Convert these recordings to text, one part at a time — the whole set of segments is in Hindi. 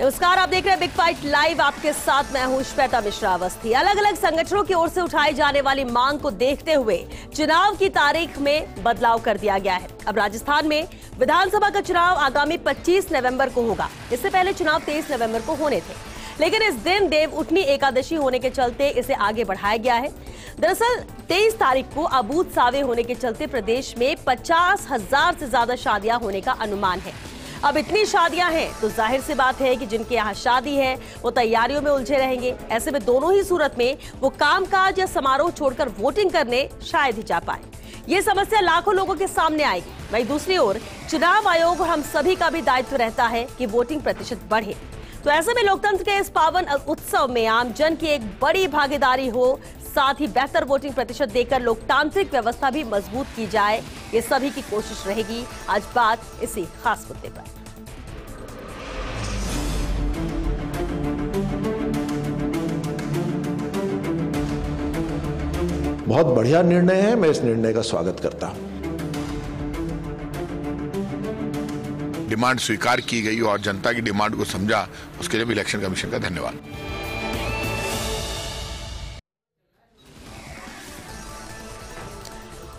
नमस्कार आप देख रहे हैं बिग फाइट लाइव आपके साथ मैं हूं श्वेता मिश्रा अवस्थी अलग अलग संगठनों की ओर से उठाई जाने वाली मांग को देखते हुए चुनाव की तारीख में बदलाव कर दिया गया है अब राजस्थान में विधानसभा का चुनाव आगामी 25 नवंबर को होगा इससे पहले चुनाव 23 नवंबर को होने थे लेकिन इस दिन देव उठनी एकादशी होने के चलते इसे आगे बढ़ाया गया है दरअसल 23 तारीख को अबूत सावे होने के चलते प्रदेश में पचास हजार से ज्यादा शादियां होने का अनुमान है अब इतनी शादियां हैं तो जाहिर सी बात है कि जिनके यहाँ शादी है वो तैयारियों में उलझे रहेंगे ऐसे में दोनों ही सूरत में वो कामकाज या समारोह छोड़कर वोटिंग करने शायद ही जा पाए ये समस्या लाखों लोगों के सामने आएगी वही दूसरी ओर चुनाव आयोग और हम सभी का भी दायित्व रहता है कि वोटिंग प्रतिशत बढ़े तो ऐसे में लोकतंत्र के इस पावन उत्सव में आमजन की एक बड़ी भागीदारी हो साथ ही बेहतर वोटिंग प्रतिशत देकर लोकतांत्रिक व्यवस्था भी मजबूत की जाए ये सभी की कोशिश रहेगी आज बात इसी खास मुद्दे पर बहुत बढ़िया निर्णय है मैं इस निर्णय का स्वागत करता हूं डिमांड स्वीकार की गई और जनता की डिमांड को समझा उसके लिए भी इलेक्शन कमीशन का धन्यवाद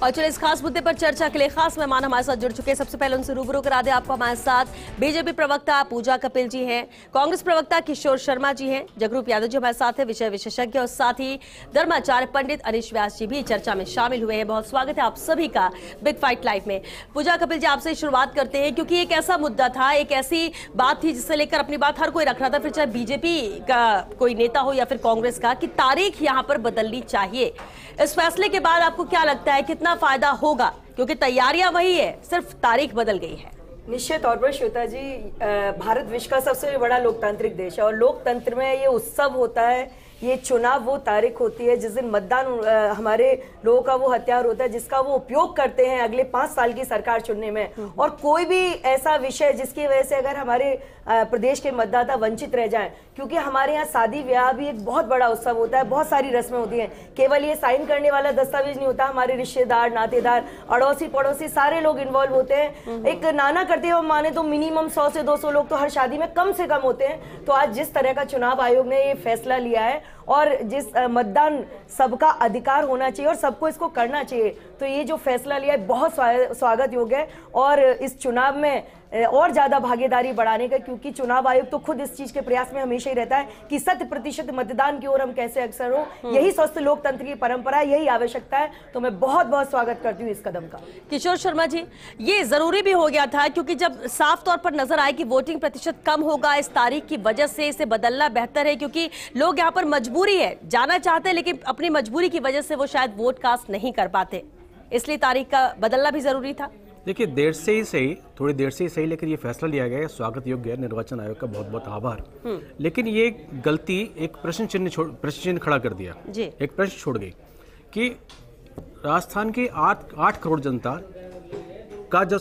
और चलिए इस खास मुद्दे पर चर्चा के लिए खास मेहमान हमारे साथ जुड़ चुके हैं सबसे पहले उनसे रूबरू करा दे आपको हमारे साथ बीजेपी प्रवक्ता पूजा कपिल जी हैं कांग्रेस प्रवक्ता किशोर शर्मा जी हैं जगरूप यादव जी हमारे साथ है विषय विशेषज्ञ और साथ ही धर्माचार्य पंडित अनिश व्यास जी भी चर्चा में शामिल हुए हैं बहुत स्वागत है आप सभी का बिग फाइट लाइफ में पूजा कपिल जी आपसे शुरुआत करते हैं क्योंकि एक ऐसा मुद्दा था एक ऐसी बात थी जिससे लेकर अपनी बात हर कोई रख रहा था फिर चाहे बीजेपी का कोई नेता हो या फिर कांग्रेस का कि तारीख यहाँ पर बदलनी चाहिए इस फैसले के बाद आपको क्या लगता है कितना फायदा होगा क्योंकि तैयारियां वही है सिर्फ तारीख बदल गई है निश्चित तौर पर श्वेता जी भारत विश्व का सबसे बड़ा लोकतांत्रिक देश है और लोकतंत्र में ये उत्सव होता है ये चुनाव वो तारीख होती है जिस दिन मतदान हमारे लोगों का वो हथियार होता है जिसका वो उपयोग करते हैं अगले पांच साल की सरकार चुनने में हम्म। और कोई भी ऐसा विषय जिसकी वजह से अगर हमारे प्रदेश के मतदाता वंचित रह जाएं क्योंकि हमारे यहाँ शादी विवाह भी एक बहुत बड़ा उत्सव होता है बहुत सारी रस्में होती हैं केवल ये साइन करने वाला दस्तावेज नहीं होता हमारे रिश्तेदार नातेदार अड़ोसी पड़ोसी सारे लोग इन्वॉल्व होते हैं हम्म। एक नाना करते हुए माने तो मिनिमम सौ से दो लोग तो हर शादी में कम से कम होते हैं तो आज जिस तरह का चुनाव आयोग ने ये फैसला लिया है और जिस मतदान सबका अधिकार होना चाहिए और सबको इसको करना चाहिए तो ये जो फैसला लिया है बहुत स्वागत योग्य है और इस चुनाव में और ज़्यादा भागीदारी बढ़ाने का क्योंकि चुनाव आयोग तो खुद इस चीज़ के प्रयास में हमेशा ही रहता है कि शत प्रतिशत मतदान की ओर हम कैसे अक्सर हो हम्म। यही स्वस्थ लोकतंत्र की परंपरा यही आवश्यकता है तो मैं बहुत बहुत स्वागत करती हूँ इस कदम का किशोर शर्मा जी ये ज़रूरी भी हो गया था क्योंकि जब साफ तौर पर नजर आए कि वोटिंग प्रतिशत कम होगा इस तारीख की वजह से इसे बदलना बेहतर है क्योंकि लोग यहाँ पर मजबूरी है जाना चाहते हैं लेकिन अपनी मजबूरी की वजह से वो शायद वोट कास्ट नहीं कर पाते इसलिए तारीख का बदलना भी जरूरी था देखिए देर से ही सही थोड़ी देर से ही सही लेकिन ये फैसला लिया गया है स्वागत योग्य है निर्वाचन आयोग का बहुत बहुत आभार हम्म। लेकिन ये गलती एक प्रश्न चिन्ह छोड़ प्रश्न चिन्ह खड़ा कर दिया एक प्रश्न छोड़ गई कि राजस्थान की आठ आठ करोड़ जनता का जो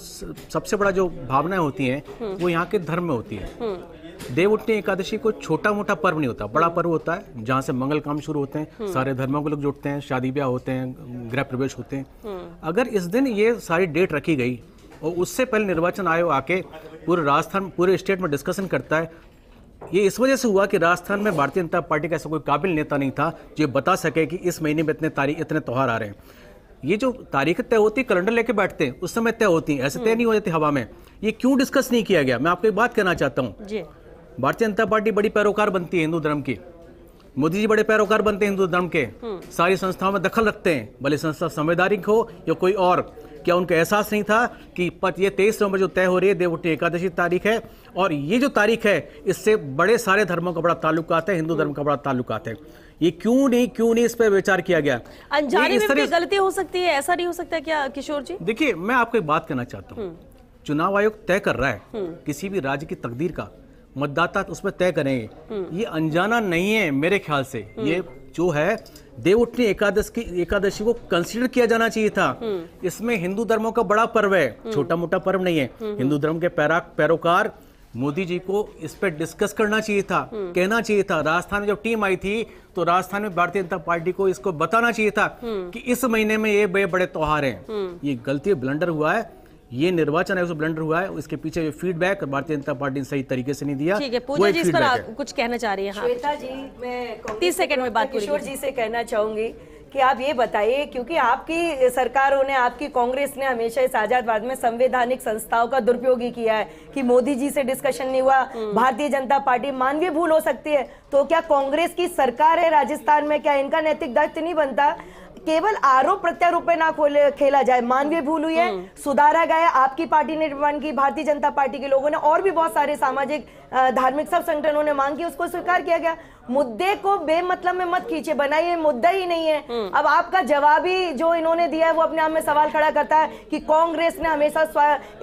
सबसे बड़ा जो भावनाएं होती हैं हम्म। वो यहाँ के धर्म में होती है हम्म। देवउठनी एकादशी को छोटा मोटा पर्व नहीं होता बड़ा पर्व होता है जहाँ से मंगल काम शुरू होते हैं हम्म। सारे धर्मों के लोग जुटते हैं शादी ब्याह होते हैं गृह प्रवेश होते हैं हम्म। अगर इस दिन ये सारी डेट रखी गई और उससे पहले निर्वाचन आयोग आके पूरे राजस्थान पूरे स्टेट में डिस्कशन करता है ये इस वजह से हुआ कि राजस्थान में भारतीय जनता पार्टी का ऐसा कोई काबिल नेता नहीं था जो बता सके कि इस महीने में इतने तारीख इतने त्यौहार आ रहे हैं ये जो तारीख तय होती है कैलेंडर लेके बैठते हैं उस समय तय होती है ऐसे तय हम्म। नहीं हो जाती हवा में ये क्यों डिस्कस नहीं किया गया मैं आपको एक बात कहना चाहता हूँ भारतीय जनता पार्टी बड़ी पैरोकार बनती है हिंदू धर्म की मोदी जी बड़े पैरोकार बनते हैं हिंदू धर्म के हम्म। सारी संस्थाओं में दखल रखते हैं भले संस्था संवैधानिक हो या कोई और क्या उनका एहसास नहीं था कि ये तेईस नवंबर जो तय हो रही है देवउठी एकादशी तारीख है और ये जो तारीख है इससे बड़े सारे धर्मों का बड़ा ताल्लुक आता है हिंदू धर्म का बड़ा ताल्लुक आता है ये क्यों नहीं क्यों नहीं इस पर विचार किया गया अनजाने में भी गलती हो सकती है ऐसा नहीं हो सकता क्या किशोर जी देखिए मैं आपको एक बात कहना चाहता हूँ हम्म। चुनाव आयोग तय कर रहा है हम्म। किसी भी राज्य की तकदीर का मतदाता तो उसमें तय करेंगे हम्म। ये अनजाना नहीं है मेरे ख्याल से हम्म। ये जो है देवउठनी एकादश की एकादशी को कंसीडर किया जाना चाहिए था हम्म। इसमें हिंदू धर्मों का बड़ा पर्व है छोटा मोटा पर्व नहीं है हिंदू धर्म के पैरा पैरोकार मोदी जी को इस पर डिस्कस करना चाहिए था कहना चाहिए था राजस्थान में जब टीम आई थी तो राजस्थान में भारतीय जनता पार्टी को इसको बताना चाहिए था कि इस महीने में ये बड़े बड़े त्योहार हैं ये गलती ब्लंडर हुआ है ये निर्वाचन आयोग से ब्लंडर हुआ है उसके पीछे जो फीडबैक भारतीय जनता पार्टी ने सही तरीके से नहीं दिया ठीक है पूजा जी इस पर कुछ कहना चाह रही है हाँ। श्वेता जी मैं तीस सेकंड में बात किशोर जी से कहना चाहूंगी कि आप ये बताइए क्योंकि आपकी सरकारों ने आपकी कांग्रेस ने हमेशा इस आजादवाद में संवैधानिक संस्थाओं का दुरुपयोग ही किया है कि मोदी जी से डिस्कशन नहीं हुआ हम्म। भारतीय जनता पार्टी मानवीय भूल हो सकती है तो क्या कांग्रेस की सरकार है राजस्थान में क्या इनका नैतिक दायित्व नहीं बनता केवल आरोप प्रत्यारोप में ना खेला जाए मानवीय भूल हुई है हम्म। सुधारा गया आपकी पार्टी ने डिमांड की भारतीय जनता पार्टी के लोगों ने और भी बहुत सारे सामाजिक धार्मिक सब संगठनों ने मांग की उसको स्वीकार किया गया मुद्दे को बेमतलब में मत खींचे बनाइए मुद्दा ही नहीं है हम्म। अब आपका जवाब ही जो इन्होंने दिया है वो अपने आप में सवाल खड़ा करता है कि कांग्रेस ने हमेशा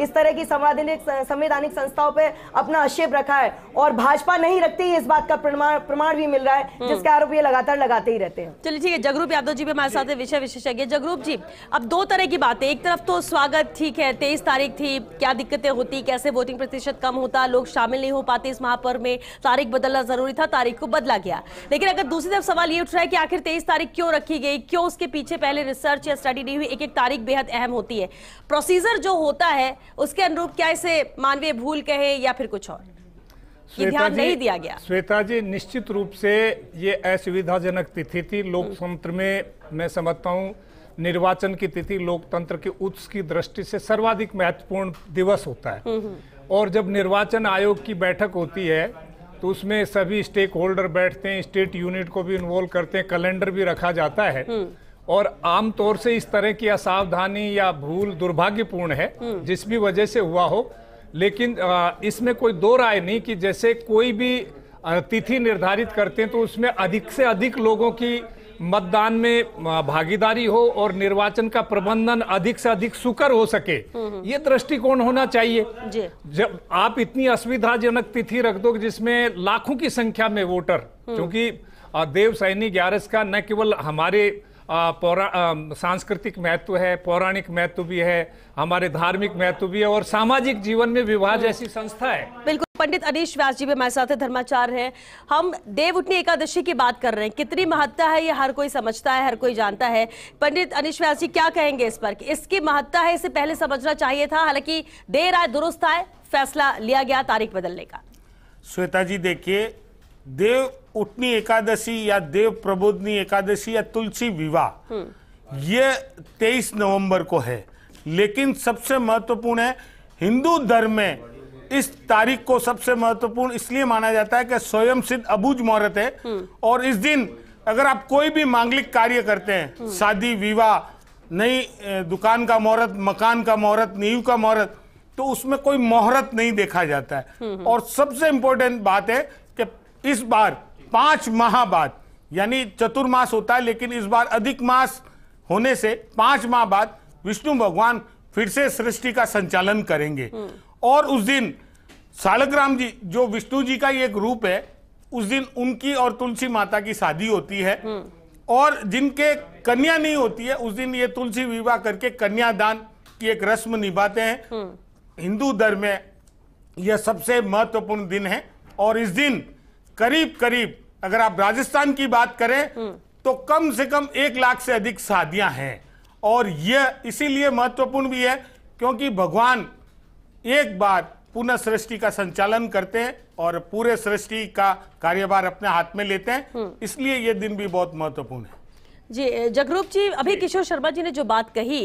इस तरह की संवैधानिक संवैधानिक संस्थाओं पे अपना आक्षेप रखा है और भाजपा नहीं रखती इस बात का प्रमाण भी मिल रहा है हम्म। जिसके आरोप ये लगातार लगाते ही रहते हैं चलिए ठीक है जगरूप यादव जी भी हमारे साथ विषय विशेषज्ञ जगरूप जी अब दो तरह की बात एक तरफ तो स्वागत ठीक है तेईस तारीख थी क्या दिक्कतें होती कैसे वोटिंग प्रतिशत कम होता लोग शामिल नहीं हो पाते इस महापर्व में तारीख बदलना जरूरी था तारीख को बदल बदला गया लेकिन अगर दूसरी तरफ सवाल ये उठ रहा है कि आखिर तेईस तारीख क्यों रखी गई क्यों उसके पीछे पहले रिसर्च या स्टडी नहीं हुई एक एक तारीख बेहद अहम होती है प्रोसीजर जो होता है उसके अनुरूप क्या इसे मानवीय भूल कहे या फिर कुछ और ध्यान नहीं दिया गया श्वेता जी निश्चित रूप से ये असुविधाजनक तिथि थी लोकतंत्र में मैं समझता हूँ निर्वाचन की तिथि लोकतंत्र के उत्स की दृष्टि से सर्वाधिक महत्वपूर्ण दिवस होता है हम्म, हम्म। और जब निर्वाचन आयोग की बैठक होती है तो उसमें सभी स्टेक होल्डर बैठते हैं स्टेट यूनिट को भी इन्वॉल्व करते हैं कैलेंडर भी रखा जाता है हम्म। और आमतौर से इस तरह की असावधानी या भूल दुर्भाग्यपूर्ण है हम्म। जिस भी वजह से हुआ हो लेकिन इसमें कोई दो राय नहीं कि जैसे कोई भी तिथि निर्धारित करते हैं तो उसमें अधिक से अधिक लोगों की मतदान में भागीदारी हो और निर्वाचन का प्रबंधन अधिक से अधिक सुकर हो सके हम्म, हम्म। ये दृष्टिकोण होना चाहिए जब आप इतनी असुविधाजनक तिथि रख दो जिसमें लाखों की संख्या में वोटर हम्म। क्योंकि देव सैनी ग्यारस का न केवल हमारे पौरा सांस्कृतिक महत्व है पौराणिक महत्व भी है हमारे धार्मिक महत्व भी है और सामाजिक जीवन में विवाह जैसी संस्था है बिल्कुल पंडित अनिश व्यास जी भी हमारे साथ धर्माचार्य हैं हम देव उठनी एकादशी की बात कर रहे हैं कितनी महत्ता है ये हर कोई समझता है हर कोई जानता है पंडित अनिश व्यास जी क्या कहेंगे इस पर इसकी महत्ता है इसे पहले समझना चाहिए था हालांकि देर आए दुरुस्त आए फैसला लिया गया तारीख बदलने का श्वेता जी देखिए देव उठनी एकादशी या देव प्रबोधनी एकादशी या तुलसी विवाह हम्म। ये 23 नवंबर को है लेकिन सबसे महत्वपूर्ण है हिंदू धर्म में इस तारीख को सबसे महत्वपूर्ण इसलिए माना जाता है कि स्वयं सिद्ध अबूज मुहूर्त है हम्म। और इस दिन अगर आप कोई भी मांगलिक कार्य करते हैं हम्म। शादी विवाह नई दुकान का मुहूर्त मकान का मुहूर्त नींव का मुहूर्त तो उसमें कोई मुहूर्त नहीं देखा जाता है और सबसे इंपॉर्टेंट बात है इस बार पांच माह बाद यानी चतुर्मास होता है लेकिन इस बार अधिक मास होने से पांच माह बाद विष्णु भगवान फिर से सृष्टि का संचालन करेंगे और उस दिन सालग्राम जी जो विष्णु जी का एक रूप है उस दिन उनकी और तुलसी माता की शादी होती है और जिनके कन्या नहीं होती है उस दिन ये तुलसी विवाह करके कन्यादान की एक रस्म निभाते हैं हम्म। हिंदू धर्म में यह सबसे महत्वपूर्ण दिन है और इस दिन करीब करीब अगर आप राजस्थान की बात करें हम्म। तो कम से कम एक लाख से अधिक शादियां हैं और यह इसीलिए महत्वपूर्ण भी है क्योंकि भगवान एक बार पुनः सृष्टि का संचालन करते हैं और पूरे सृष्टि का कार्यभार अपने हाथ में लेते हैं हम्म। इसलिए यह दिन भी बहुत महत्वपूर्ण है जी जगरूप जी अभी किशोर शर्मा जी ने जो बात कही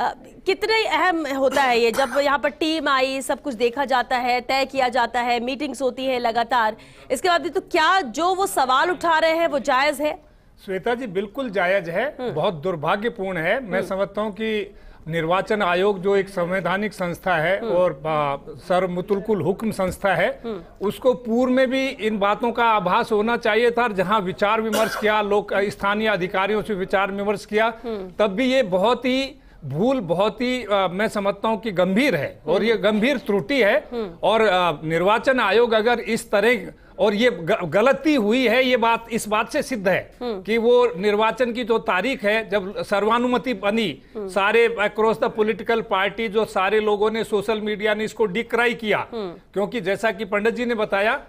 कितने अहम होता है ये जब यहाँ पर टीम आई सब कुछ देखा जाता है तय किया जाता है मीटिंग्स होती है लगातार इसके बाद तो क्या जो वो सवाल उठा रहे हैं वो जायज है श्वेता जी बिल्कुल जायज है हम्म। बहुत दुर्भाग्यपूर्ण है मैं हम्म। समझता हूँ की निर्वाचन आयोग जो एक संवैधानिक संस्था है हम्म। और सर मुतुलकुल हुक्म संस्था है हम्म। उसको पूर्व में भी इन बातों का आभास होना चाहिए था जहां विचार विमर्श किया लोग स्थानीय अधिकारियों से विचार विमर्श किया हम्म। तब भी ये बहुत ही भूल बहुत ही मैं समझता हूं कि गंभीर है और ये गंभीर त्रुटि है और निर्वाचन आयोग अगर इस तरह और ये गलती हुई है ये बात इस बात से सिद्ध है हम्म। कि वो निर्वाचन की जो तारीख है जब सर्वानुमति बनी हम्म। सारे अक्रॉस द पॉलिटिकल पार्टी जो सारे लोगों ने सोशल मीडिया ने इसको डिक्राई किया हम्म। क्योंकि जैसा कि पंडित जी ने बताया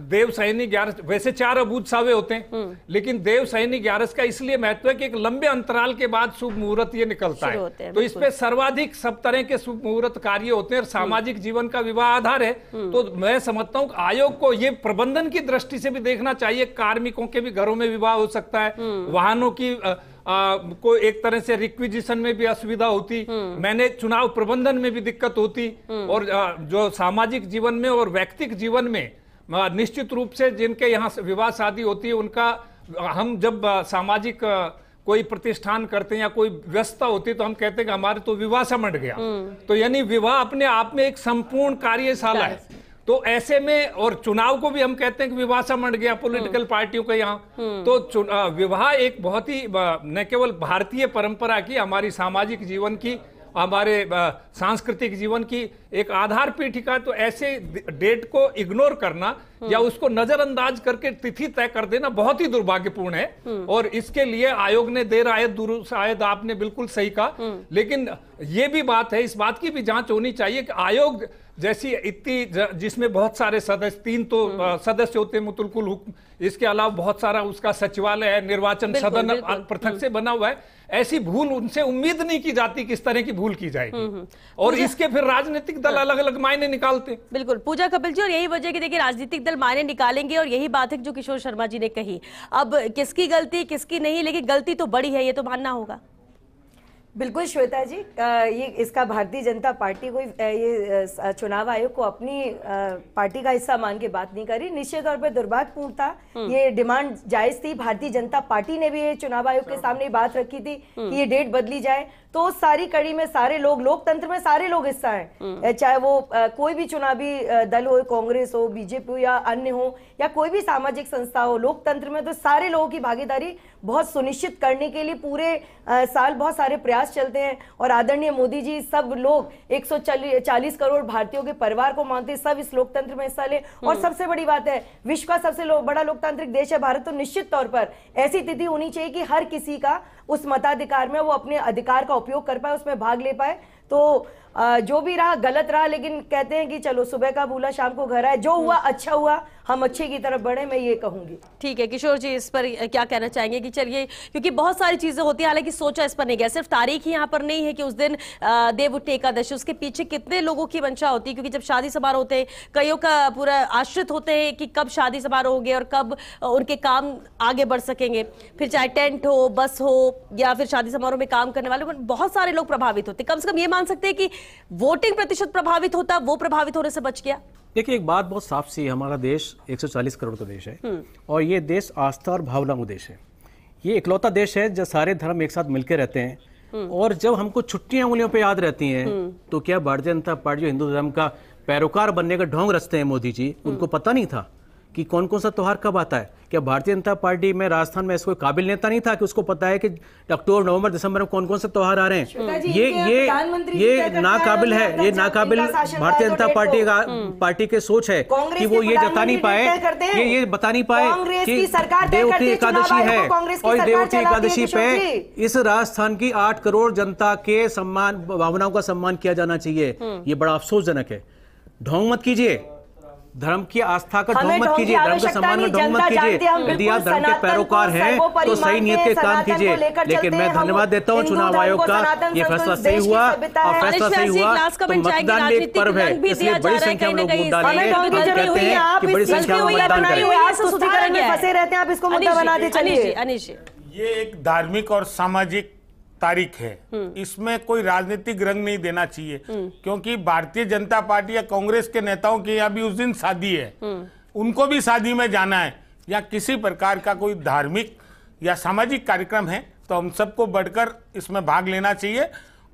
देव सैनी ग्यारस वैसे चार अबूत सावे होते हैं हम्म। लेकिन देव सैनी ग्यारस का इसलिए महत्व है कि एक लंबे अंतराल के बाद शुभ मुहूर्त ये निकलता है तो इस पे सर्वाधिक सब तरह के शुभ मुहूर्त कार्य होते हैं और सामाजिक हम्म। जीवन का विवाह आधार है हम्म। तो मैं समझता हूँ आयोग को ये प्रबंधन की दृष्टि से भी देखना चाहिए कार्मिकों के भी घरों में विवाह हो सकता है वाहनों की आ, को एक तरह से रिक्विजिशन में भी असुविधा होती मैंने चुनाव प्रबंधन में भी दिक्कत होती और जो सामाजिक जीवन में और व्यक्तिक जीवन में हाँ, निश्चित रूप से जिनके यहाँ विवाह शादी होती है उनका हम जब सामाजिक कोई प्रतिष्ठान करते हैं या कोई व्यवस्था होती है तो हम कहते हैं कि हमारे तो विवाह समट गया हम्म। तो यानी विवाह अपने आप में एक संपूर्ण कार्यशाला है तो ऐसे में और चुनाव को भी हम कहते हैं कि विवाह समट गया पॉलिटिकल पार्टियों का यहाँ हम्म। तो विवाह एक बहुत ही न केवल भारतीय परंपरा की हमारी सामाजिक जीवन की हमारे सांस्कृतिक जीवन की एक आधार पीठिका तो ऐसे डेट को इग्नोर करना हम्म। या उसको नजरअंदाज करके तिथि तय कर देना बहुत ही दुर्भाग्यपूर्ण है हम्म। और इसके लिए आयोग ने देर दूर आयद आपने बिल्कुल सही कहा हम्म। लेकिन ये भी बात है इस बात की भी जांच होनी चाहिए कि आयोग जैसी इतनी जिसमें बहुत सारे सदस्य तीन तो हम्म। सदस्य होते हैं मुतुलकुल हुक्म इसके अलावा बहुत सारा उसका सचिवालय है निर्वाचन सदन पृथक से हम्म। बना हुआ है ऐसी भूल उनसे उम्मीद नहीं की जाती किस तरह की भूल की जाएगी हम्म, और इसके फिर राजनीतिक दल हाँ। अलग अलग मायने निकालते बिल्कुल पूजा कपिल जी और यही वजह की देखिए राजनीतिक दल मायने निकालेंगे और यही बात है जो किशोर शर्मा जी ने कही अब किसकी गलती किसकी नहीं लेकिन गलती तो बड़ी है ये तो मानना होगा बिल्कुल श्वेता जी ये इसका भारतीय जनता पार्टी कोई ये चुनाव आयोग को अपनी पार्टी का हिस्सा मान के बात नहीं करी निश्चित तौर पर दुर्भाग्यपूर्ण था हम्म। ये डिमांड जायज थी भारतीय जनता पार्टी ने भी ये चुनाव आयोग के सामने बात रखी थी हम्म। कि ये डेट बदली जाए तो सारी कड़ी में सारे लोग लोकतंत्र में सारे लोग हिस्सा हैं हम्म। चाहे वो कोई भी चुनावी दल हो कांग्रेस हो बीजेपी हो या अन्य हो या कोई भी सामाजिक संस्था हो लोकतंत्र में तो सारे लोगों की भागीदारी बहुत सुनिश्चित करने के लिए पूरे आ, साल बहुत सारे प्रयास चलते हैं और आदरणीय मोदी जी सब लोग 140 करोड़ भारतीयों के परिवार को मानते हैं सब इस लोकतंत्र में हिस्सा ले और हम्म। सबसे बड़ी बात है विश्व का सबसे लो, बड़ा लोकतांत्रिक देश है भारत तो निश्चित तौर पर ऐसी तिथि होनी चाहिए कि हर किसी का उस मताधिकार में वो अपने अधिकार का उपयोग कर पाए उसमें भाग ले पाए तो जो भी रहा गलत रहा लेकिन कहते हैं कि चलो सुबह का भूला शाम को घर आए जो हम्म। हुआ अच्छा हुआ हम अच्छे की तरफ बढ़े मैं ये कहूंगी ठीक है किशोर जी इस पर क्या कहना चाहेंगे कि चलिए क्योंकि बहुत सारी चीजें होती है हालांकि सोचा इस पर नहीं गया सिर्फ तारीख ही यहाँ पर नहीं है कि उस दिन देव उठने एकादशी उसके पीछे कितने लोगों की वंशा होती है क्योंकि जब शादी समारोह होते हैं कईयों का पूरा आश्रित होते हैं कि कब शादी समारोह होंगे और कब उनके काम आगे बढ़ सकेंगे फिर चाहे टेंट हो बस हो या फिर शादी समारोह में काम करने वाले बहुत सारे लोग प्रभावित होते कम से कम ये मान सकते हैं कि वोटिंग प्रतिशत प्रभावित होता वो प्रभावित होने से बच गया देखिए एक बात बहुत साफ सी है हमारा देश 140 करोड़ का देश है हम्म। और ये देश आस्था और भावना का देश है ये इकलौता देश है जब सारे धर्म एक साथ मिलकर रहते हैं हम्म। और जब हमको छुट्टियां उंगलियों पे याद रहती हैं हम्म। तो क्या भारतीय जनता पार्टी जो हिंदू धर्म का पैरोकार बनने का ढोंग रचते हैं मोदी जी उनको पता नहीं था कि कौन कौन सा त्यौहार कब आता है क्या भारतीय जनता पार्टी में राजस्थान में कोई काबिल नेता नहीं था कि उसको पता है कि अक्टूबर नवंबर दिसंबर में कौन कौन से त्यौहार आ रहे हैं ये ये ये नाकाबिल है ये नाकाबिल भारतीय जनता पार्टी का हम्म। पार्टी के सोच है कि वो ये जता नहीं पाए ये ये बता नहीं पाए कि देवती एकादशी है और देवती एकादशी पे इस राजस्थान की आठ करोड़ जनता के सम्मान भावनाओं का सम्मान किया जाना चाहिए हम्म। ये बड़ा अफसोसजनक है ढोंग मत कीजिए धर्म की आस्था का ढोमत कीजिए धर्म के सम्मान का ढोमत कीजिए यदि आप धर्म के पैरोकार हैं तो सही नियत के काम कीजिए लेकिन मैं धन्यवाद देता हूँ चुनाव आयोग का ये फैसला सही हुआ और फैसला सही हुआ तो मतदान एक पर्व है इसलिए बड़ी संख्या में लोग वोट डालेंगे हम कहते हैं कि बड़ी संख्या में मतदान करें आप इसको मुद्दा बना ये एक धार्मिक और सामाजिक तारीख है हम्म। इसमें कोई राजनीतिक रंग नहीं देना चाहिए हम्म। क्योंकि भारतीय जनता पार्टी या कांग्रेस के नेताओं की यहाँ भी उस दिन शादी है हम्म। उनको भी शादी में जाना है या किसी प्रकार का कोई धार्मिक या सामाजिक कार्यक्रम है तो हम सबको बढ़कर इसमें भाग लेना चाहिए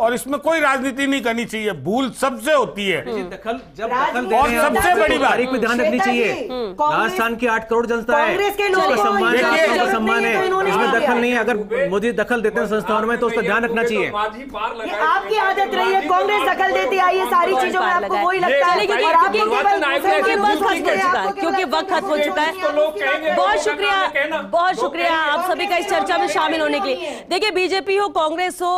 और इसमें कोई राजनीति नहीं करनी चाहिए भूल सबसे होती है हम्म। दखल जब दखल और सबसे बड़ी बात तारीख ध्यान रखनी चाहिए राजस्थान हम्म। की आठ करोड़ जनता है सम्मान है सम्मान है इसमें दखल नहीं है अगर मोदी दखल देते हैं संस्थाओं में तो उसका ध्यान रखना तो चाहिए आपकी आदत रही है तो कांग्रेस दखल देती आई है सारी चीजों में आपको वही लगता है तो क्योंकि वक्त खत्म हो चुका है बहुत शुक्रिया बहुत शुक्रिया आप सभी का इस चर्चा में शामिल होने के लिए देखिए बीजेपी हो कांग्रेस हो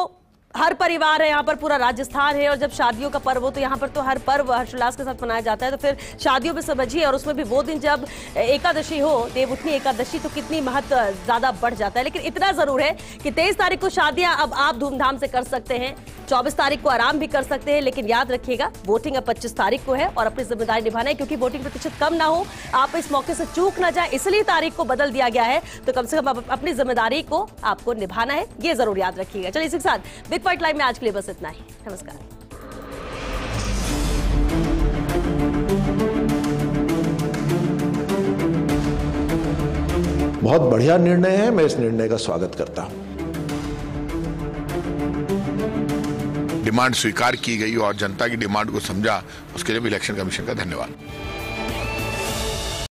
हर परिवार है यहाँ पर पूरा राजस्थान है और जब शादियों का पर्व हो तो यहाँ पर तो हर पर्व हर्षोल्लास के साथ मनाया जाता है तो फिर शादियों में समझिए और उसमें भी वो दिन जब एकादशी हो देव उठनी एकादशी तो कितनी महत्व ज़्यादा बढ़ जाता है लेकिन इतना ज़रूर है कि तेईस तारीख को शादियां अब आप धूमधाम से कर सकते हैं चौबीस तारीख को आराम भी कर सकते हैं लेकिन याद रखिएगा वोटिंग अब पच्चीस तारीख को है और अपनी जिम्मेदारी निभाना है क्योंकि वोटिंग प्रतिशत कम ना हो आप इस मौके से चूक ना जाए इसलिए तारीख को बदल दिया गया है तो कम से कम अपनी जिम्मेदारी को आपको निभाना है ये जरूर याद रखिएगा चलिए इसके साथ रिपोर्ट लाइव में आज के लिए बस इतना ही नमस्कार बहुत बढ़िया निर्णय है मैं इस निर्णय का स्वागत करता हूं डिमांड स्वीकार की गई और जनता की डिमांड को समझा उसके लिए भी इलेक्शन कमीशन का धन्यवाद